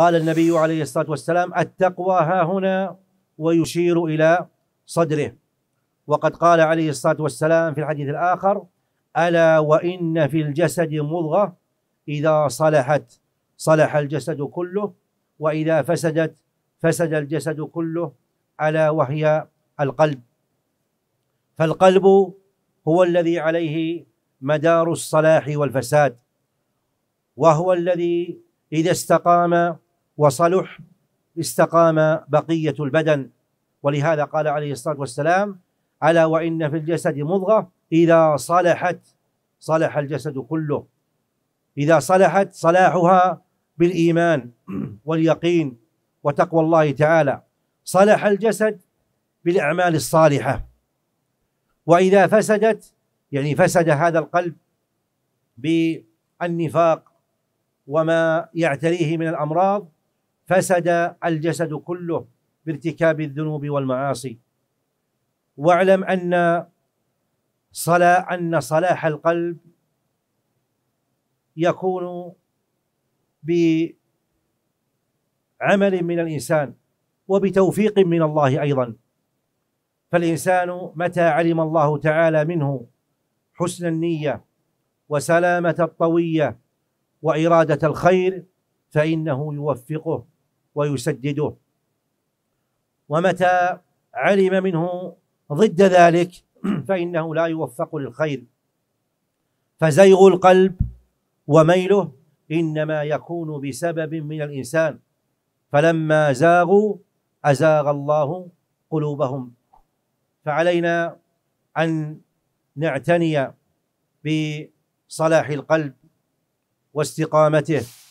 قال النبي عليه الصلاة والسلام التقوى ها هنا ويشير إلى صدره وقد قال عليه الصلاة والسلام في الحديث الآخر ألا وإن في الجسد مضغة إذا صلحت صلح الجسد كله وإذا فسدت فسد الجسد كله ألا وهي القلب فالقلب هو الذي عليه مدار الصلاح والفساد وهو الذي إذا استقام وصلح استقام بقية البدن ولهذا قال عليه الصلاة والسلام ألا وإن في الجسد مضغة إذا صلحت صلح الجسد كله إذا صلحت صلاحها بالإيمان واليقين وتقوى الله تعالى صلح الجسد بالأعمال الصالحة وإذا فسدت يعني فسد هذا القلب بالنفاق وما يعتريه من الأمراض فسد الجسد كله بارتكاب الذنوب والمعاصي واعلم أن صلاة أن صلاح القلب يكون بعمل من الإنسان وبتوفيق من الله أيضا فالإنسان متى علم الله تعالى منه حسن النية وسلامة الطوية وإرادة الخير فإنه يوفقه ويسدده ومتى علم منه ضد ذلك فإنه لا يوفق للخير فزيغ القلب وميله إنما يكون بسبب من الإنسان فلما زاغوا أزاغ الله قلوبهم فعلينا أن نعتني بصلاح القلب واستقامته